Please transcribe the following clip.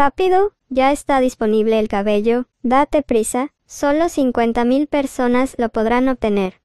Rápido, ya está disponible el cabello, date prisa, solo 50.000 personas lo podrán obtener.